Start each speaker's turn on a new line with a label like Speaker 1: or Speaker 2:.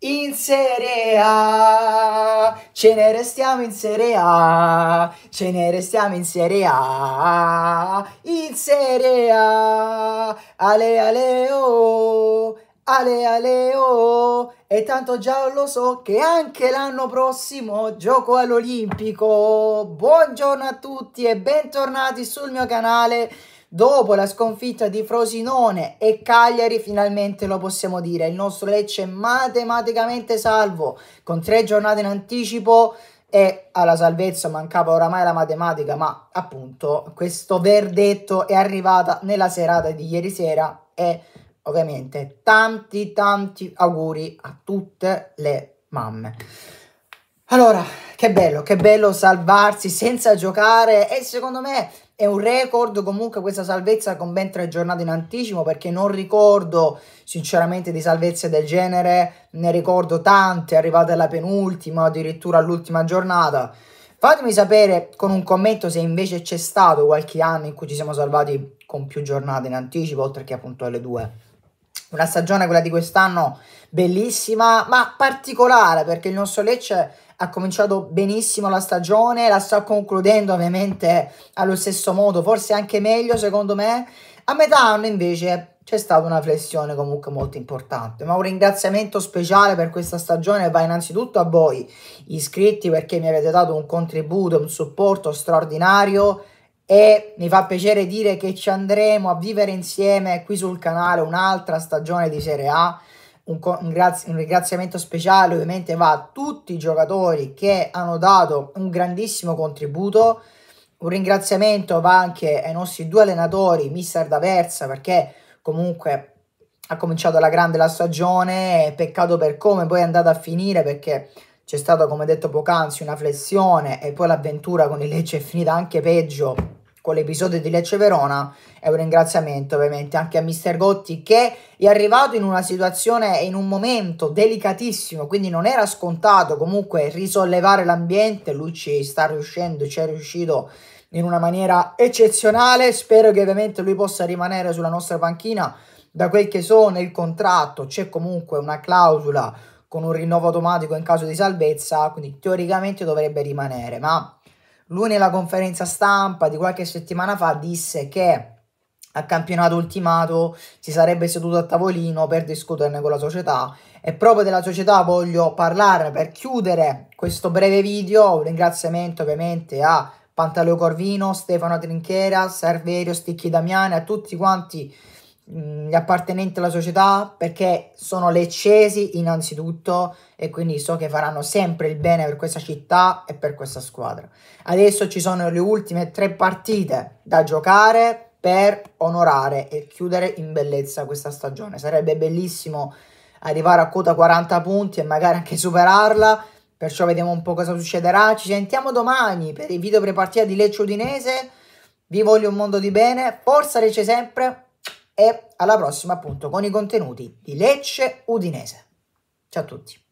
Speaker 1: In Serie A, ce ne restiamo in Serie A, ce ne restiamo in Serie A, in Serie A, ale ale oh, ale ale oh, e tanto già lo so che anche l'anno prossimo gioco all'Olimpico. Buongiorno a tutti e bentornati sul mio canale. Dopo la sconfitta di Frosinone e Cagliari, finalmente lo possiamo dire, il nostro Lecce è matematicamente salvo, con tre giornate in anticipo e alla salvezza mancava oramai la matematica, ma appunto questo verdetto è arrivato nella serata di ieri sera e ovviamente tanti tanti auguri a tutte le mamme. Allora, che bello, che bello salvarsi senza giocare e secondo me è un record comunque questa salvezza con ben tre giornate in anticipo perché non ricordo sinceramente di salvezze del genere, ne ricordo tante arrivate alla penultima, addirittura all'ultima giornata. Fatemi sapere con un commento se invece c'è stato qualche anno in cui ci siamo salvati con più giornate in anticipo, oltre che appunto alle due. Una stagione, quella di quest'anno, bellissima, ma particolare, perché il nostro Lecce ha cominciato benissimo la stagione, la sta concludendo ovviamente allo stesso modo, forse anche meglio secondo me. A metà anno invece c'è stata una flessione comunque molto importante, ma un ringraziamento speciale per questa stagione va innanzitutto a voi iscritti perché mi avete dato un contributo, un supporto straordinario e mi fa piacere dire che ci andremo a vivere insieme qui sul canale un'altra stagione di Serie A un, un, ringraziamento speciale ovviamente va a tutti i giocatori che hanno dato un grandissimo contributo. Un ringraziamento va anche ai nostri due allenatori, Mister D'Aversa, perché comunque ha cominciato la grande la stagione, peccato per come poi è andata a finire perché c'è stata, come detto poc'anzi, una flessione e poi l'avventura con il Lecce è finita anche peggio con l'episodio di Lecce Verona è un ringraziamento ovviamente anche a Mister Gotti che è arrivato in una situazione e in un momento delicatissimo, quindi non era scontato comunque risollevare l'ambiente, lui ci sta riuscendo, ci è riuscito in una maniera eccezionale, spero che ovviamente lui possa rimanere sulla nostra panchina, da quel che so nel contratto c'è comunque una clausola con un rinnovo automatico in caso di salvezza, quindi teoricamente dovrebbe rimanere, ma lui nella conferenza stampa di qualche settimana fa disse che a campionato ultimato si sarebbe seduto a tavolino per discuterne con la società e proprio della società voglio parlare per chiudere questo breve video. Un ringraziamento ovviamente a Pantaleo Corvino, Stefano Trinchera, Serverio Sticchi Damiani, a tutti quanti gli appartenenti alla società perché sono leccesi innanzitutto e quindi so che faranno sempre il bene per questa città e per questa squadra. Adesso ci sono le ultime tre partite da giocare per onorare e chiudere in bellezza questa stagione. Sarebbe bellissimo arrivare a quota 40 punti e magari anche superarla. Perciò vediamo un po' cosa succederà. Ci sentiamo domani per il video prepartita di Lecce Udinese. Vi voglio un mondo di bene. Forza Lecce sempre e alla prossima appunto con i contenuti di Lecce Udinese. Ciao a tutti.